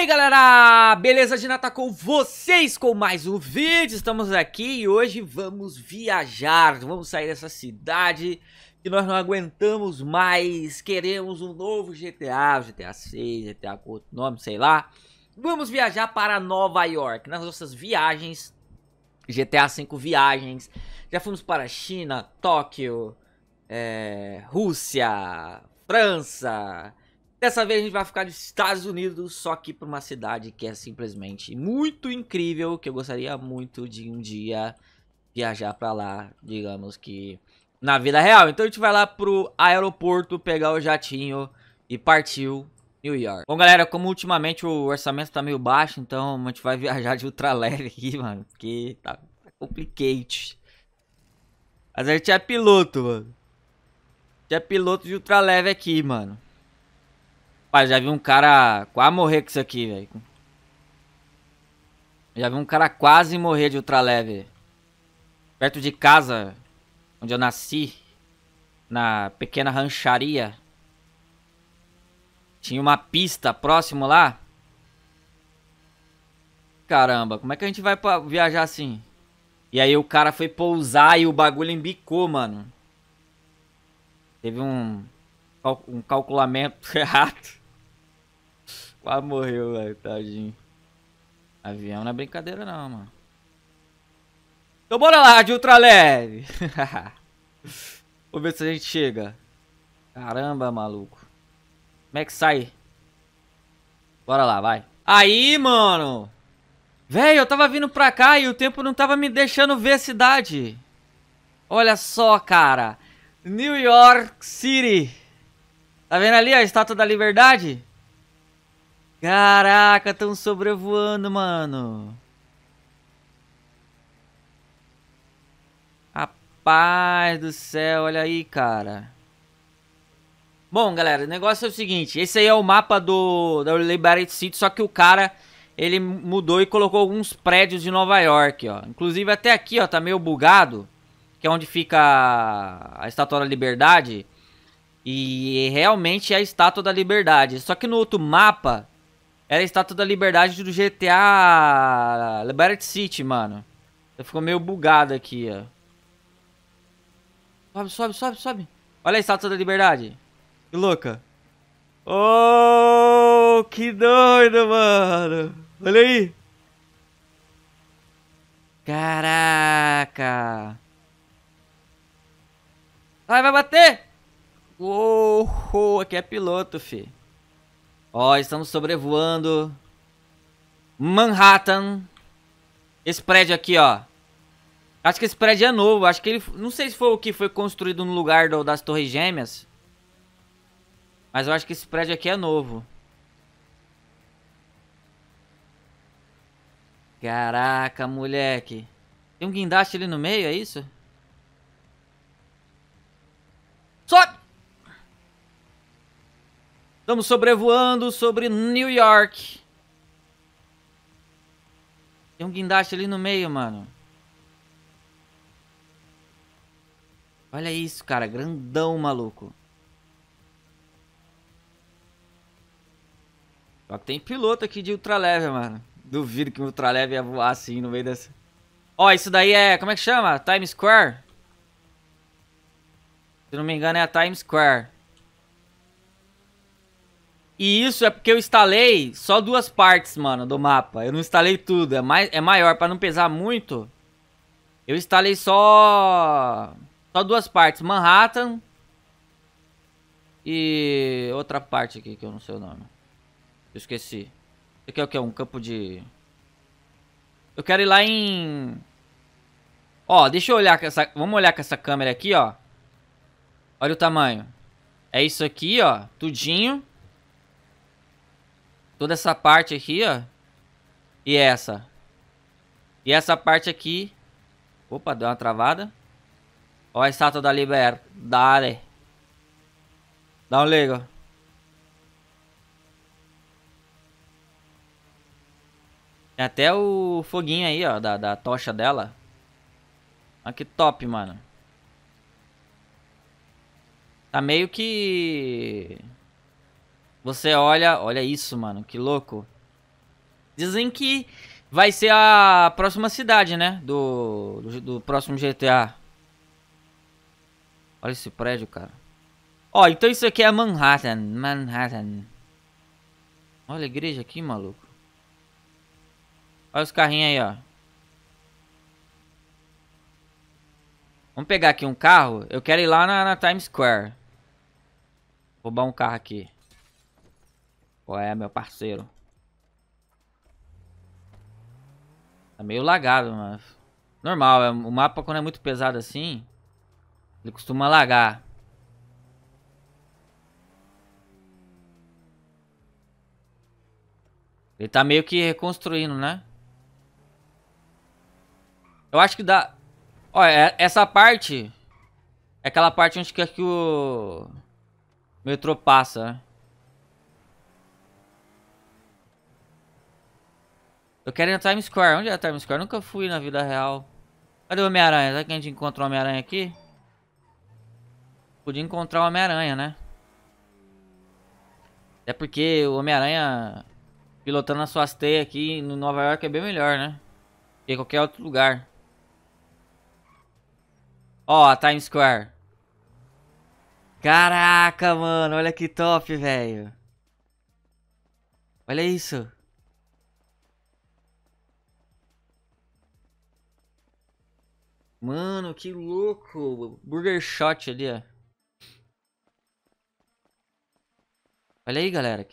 aí galera, beleza de com vocês com mais um vídeo, estamos aqui e hoje vamos viajar, vamos sair dessa cidade que nós não aguentamos mais, queremos um novo GTA, GTA 6, GTA com outro nome, sei lá, vamos viajar para Nova York, nas nossas viagens, GTA 5 viagens, já fomos para China, Tóquio, é, Rússia, França, Dessa vez a gente vai ficar nos Estados Unidos, só que para uma cidade que é simplesmente muito incrível, que eu gostaria muito de um dia viajar para lá, digamos que na vida real. Então a gente vai lá pro aeroporto pegar o jatinho e partiu New York. Bom, galera, como ultimamente o orçamento tá meio baixo, então a gente vai viajar de ultraleve aqui, mano, porque tá complicado. Mas a gente é piloto, mano. A gente é piloto de ultraleve aqui, mano. Rapaz, já vi um cara quase morrer com isso aqui, velho. Já vi um cara quase morrer de ultraleve. Perto de casa, onde eu nasci, na pequena rancharia. Tinha uma pista próximo lá. Caramba, como é que a gente vai pra viajar assim? E aí o cara foi pousar e o bagulho embicou, mano. Teve um, um calculamento errado. Quase morreu, velho, tadinho. Avião não é brincadeira não, mano. Então bora lá, de ultra leve. Vamos ver se a gente chega. Caramba, maluco. Como é que sai? Bora lá, vai. Aí, mano. Velho, eu tava vindo pra cá e o tempo não tava me deixando ver a cidade. Olha só, cara. New York City. Tá vendo ali a Estátua da Liberdade? Caraca, estão sobrevoando, mano. Rapaz do céu, olha aí, cara. Bom, galera, o negócio é o seguinte. Esse aí é o mapa do, da Liberty City, só que o cara, ele mudou e colocou alguns prédios de Nova York, ó. Inclusive até aqui, ó, tá meio bugado, que é onde fica a, a Estátua da Liberdade. E realmente é a Estátua da Liberdade. Só que no outro mapa era a estátua da liberdade do GTA Liberty City, mano. Ficou meio bugado aqui, ó. Sobe, sobe, sobe, sobe. Olha a estátua da liberdade. Que louca. Oh, que doido, mano. Olha aí. Caraca. Vai, vai bater. Uou, aqui é piloto, fi. Ó, estamos sobrevoando Manhattan. Esse prédio aqui, ó. Acho que esse prédio é novo. Acho que ele. Não sei se foi o que foi construído no lugar do, das Torres Gêmeas. Mas eu acho que esse prédio aqui é novo. Caraca, moleque. Tem um guindaste ali no meio, é isso? Estamos sobrevoando sobre New York. Tem um guindaste ali no meio, mano. Olha isso, cara. Grandão, maluco. Só que tem piloto aqui de ultraleve, mano. Duvido que um ultraleve ia voar assim no meio dessa... Ó, oh, isso daí é... Como é que chama? Times Square? Se não me engano, é a Times Square. E isso é porque eu instalei só duas partes, mano, do mapa. Eu não instalei tudo, é, mais, é maior, pra não pesar muito. Eu instalei só... Só duas partes, Manhattan e outra parte aqui que eu não sei o nome. Eu esqueci. Isso aqui é o que? É um campo de... Eu quero ir lá em... Ó, deixa eu olhar com essa... Vamos olhar com essa câmera aqui, ó. Olha o tamanho. É isso aqui, ó. Tudinho. Toda essa parte aqui, ó. E essa. E essa parte aqui. Opa, deu uma travada. Ó a estátua da liberdade. Dá um ligo. Tem até o foguinho aí, ó, da, da tocha dela. Olha ah, que top, mano. Tá meio que... Você olha, olha isso, mano, que louco. Dizem que vai ser a próxima cidade, né? Do, do, do próximo GTA. Olha esse prédio, cara. Ó, então isso aqui é Manhattan. Manhattan. Olha a igreja aqui, maluco. Olha os carrinhos aí, ó. Vamos pegar aqui um carro. Eu quero ir lá na, na Times Square. Vou roubar um carro aqui. Qual é, meu parceiro? Tá meio lagado, mas... Normal, é, o mapa quando é muito pesado assim... Ele costuma lagar. Ele tá meio que reconstruindo, né? Eu acho que dá... Olha, é, essa parte... É aquela parte onde que, é que o... Metrô passa, né? Eu quero ir na Times Square. Onde é a Times Square? nunca fui na vida real. Cadê o Homem-Aranha? Será que a gente encontrou o Homem-Aranha aqui? Podia encontrar o Homem-Aranha, né? É porque o Homem-Aranha pilotando as suas teias aqui em Nova York é bem melhor, né? Que qualquer outro lugar. Ó, a Times Square. Caraca, mano, olha que top, velho. Olha isso. Mano, que louco. Burger Shot ali, ó. Olha aí, galera.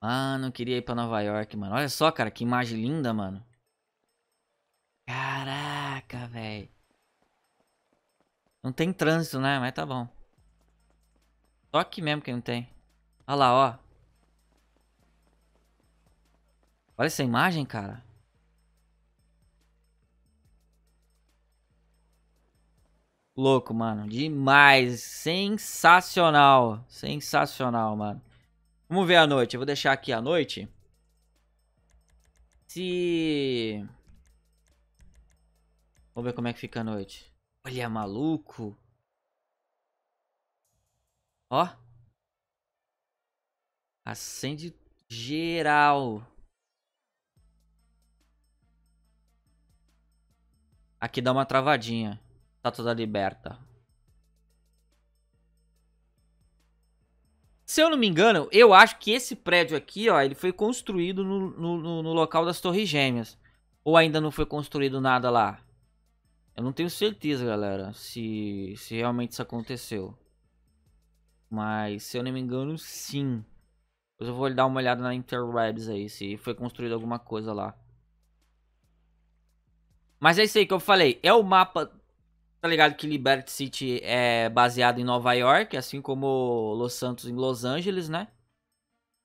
Ah, não queria ir pra Nova York, mano. Olha só, cara, que imagem linda, mano. Caraca, velho. Não tem trânsito, né? Mas tá bom. Só aqui mesmo que não tem. Olha lá, ó. Olha essa imagem, cara. Louco, mano. Demais. Sensacional. Sensacional, mano. Vamos ver a noite. Eu vou deixar aqui a noite. Se... Vamos ver como é que fica a noite. Olha, maluco. Ó. Acende geral. Aqui dá uma travadinha. Estátua da Liberta. Se eu não me engano, eu acho que esse prédio aqui, ó, ele foi construído no, no, no local das Torres Gêmeas. Ou ainda não foi construído nada lá. Eu não tenho certeza, galera, se, se realmente isso aconteceu. Mas, se eu não me engano, sim. Depois eu vou dar uma olhada na Interwebs aí, se foi construída alguma coisa lá. Mas é isso aí que eu falei. É o mapa Tá ligado que Liberty City é baseado em Nova York, assim como Los Santos em Los Angeles, né?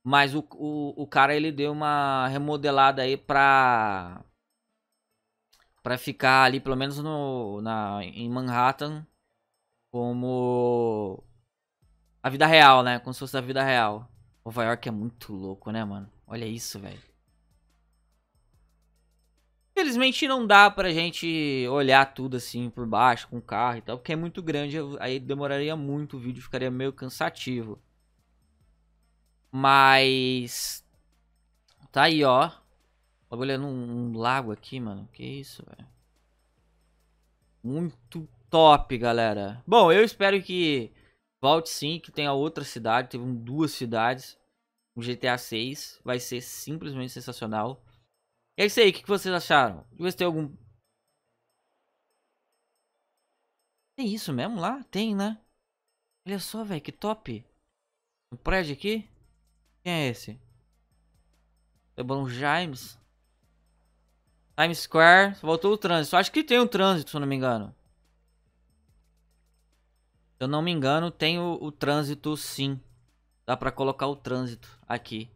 Mas o, o, o cara ele deu uma remodelada aí pra, pra ficar ali, pelo menos no, na, em Manhattan, como a vida real, né? Como se fosse a vida real. Nova York é muito louco, né, mano? Olha isso, velho. Infelizmente não dá pra gente olhar tudo assim por baixo com o carro e tal, porque é muito grande, aí demoraria muito o vídeo, ficaria meio cansativo. Mas tá aí, ó. Bagulho olhando é um lago aqui, mano. Que isso, velho. Muito top, galera. Bom, eu espero que volte sim, que tenha outra cidade, teve duas cidades. o GTA 6 vai ser simplesmente sensacional. É isso aí, o que vocês acharam? Deixa eu ver se tem algum... Tem isso mesmo lá? Tem, né? Olha só, velho, que top. Um prédio aqui? Quem é esse? Lebron é James? Times Square, voltou o trânsito. Acho que tem um trânsito, se eu não me engano. Se eu não me engano, tem o, o trânsito sim. Dá pra colocar o trânsito aqui.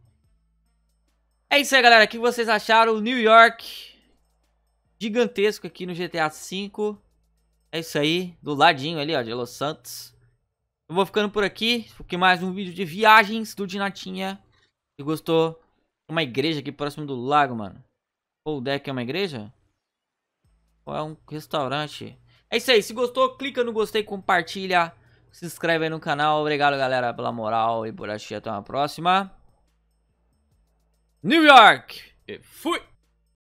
É isso aí, galera. O que vocês acharam? New York gigantesco aqui no GTA V. É isso aí, do ladinho ali, ó, de Los Santos. Eu vou ficando por aqui, porque mais um vídeo de viagens do Dinatinha. Se gostou, uma igreja aqui próximo do lago, mano. Ou o deck é uma igreja? Ou é um restaurante? É isso aí, se gostou, clica no gostei, compartilha. Se inscreve aí no canal. Obrigado, galera, pela moral e por assistir. Até uma próxima. New York. E fui!